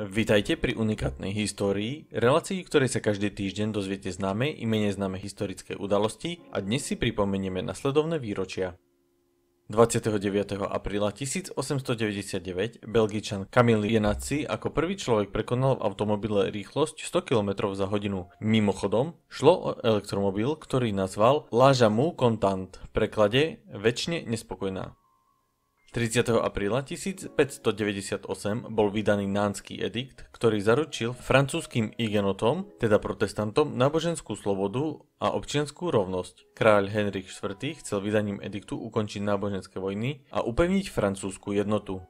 Vítajte pri unikátnej histórii, relácii, ktorej sa každý týždeň dozviete známe i menej známe historické udalosti a dnes si pripomenieme nasledovné výročia. 29. apríla 1899 belgičan Kamil Jenaci ako prvý človek prekonal v automobile rýchlosť 100 km za hodinu. Mimochodom, šlo o elektromobil, ktorý nazval La Contant, v preklade väčšine nespokojná. 30. apríla 1598 bol vydaný nánsky edikt, ktorý zaručil francúzským igenotom, teda protestantom, náboženskú slobodu a občianskú rovnosť. Kráľ Henrik IV chcel vydaním ediktu ukončiť náboženské vojny a upevniť francúzsku jednotu.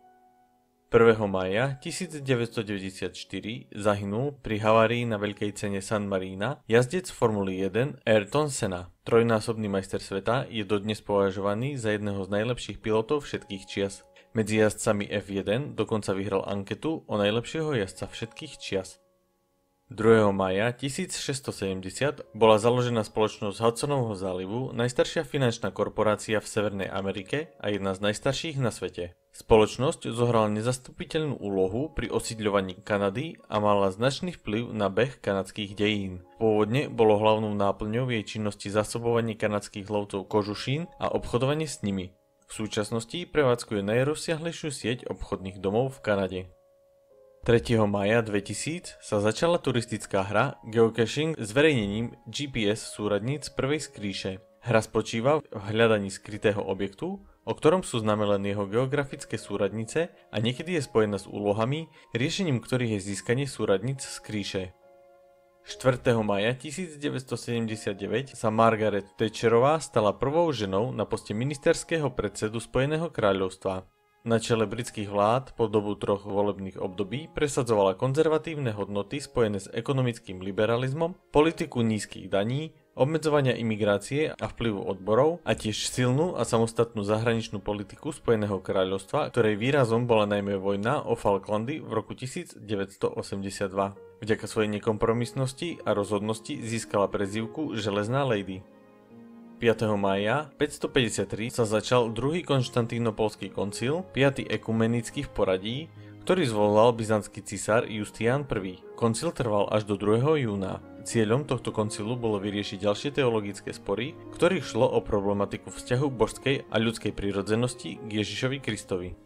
1. maja 1994 zahynul pri havárii na veľkej cene San Marina jazdec Formuly 1 Ayrton Senna. Trojnásobný majster sveta je dodnes považovaný za jedného z najlepších pilotov všetkých čias. Medzi jazdcami F1 dokonca vyhral anketu o najlepšieho jazdca všetkých čias. 2. maja 1670 bola založená spoločnosť Hudsonovho zálivu, najstaršia finančná korporácia v Severnej Amerike a jedna z najstarších na svete. Spoločnosť zohrala nezastupiteľnú úlohu pri osídľovaní Kanady a mala značný vplyv na beh kanadských dejín. Pôvodne bolo hlavnou náplňou jej činnosti zasobovanie kanadských lovcov kožušín a obchodovanie s nimi. V súčasnosti prevádzkuje najrozsiahlejšiu sieť obchodných domov v Kanade. 3. maja 2000 sa začala turistická hra Geocaching s verejnením GPS súradníc prvej skríše. Hra spočíva v hľadaní skrytého objektu, o ktorom sú známe len jeho geografické súradnice a niekedy je spojená s úlohami, riešením ktorých je získanie súradnic z kríše. 4. maja 1979 sa Margaret Thatcherová stala prvou ženou na poste ministerského predsedu Spojeného kráľovstva. Na čele britských vlád po dobu troch volebných období presadzovala konzervatívne hodnoty spojené s ekonomickým liberalizmom, politiku nízkych daní obmedzovania imigrácie a vplyvu odborov a tiež silnú a samostatnú zahraničnú politiku Spojeného kráľovstva, ktorej výrazom bola najmä vojna o Falklandy v roku 1982. Vďaka svojej nekompromisnosti a rozhodnosti získala prezývku Železná lady. 5. maja 553 sa začal druhý konštantínopolský koncil, 5. ekumenický v poradí, ktorý zvolal byzantský cisár Justián I. Koncil trval až do 2. júna. Cieľom tohto koncilu bolo vyriešiť ďalšie teologické spory, ktorých šlo o problematiku vzťahu božskej a ľudskej prírodzenosti k Ježišovi Kristovi.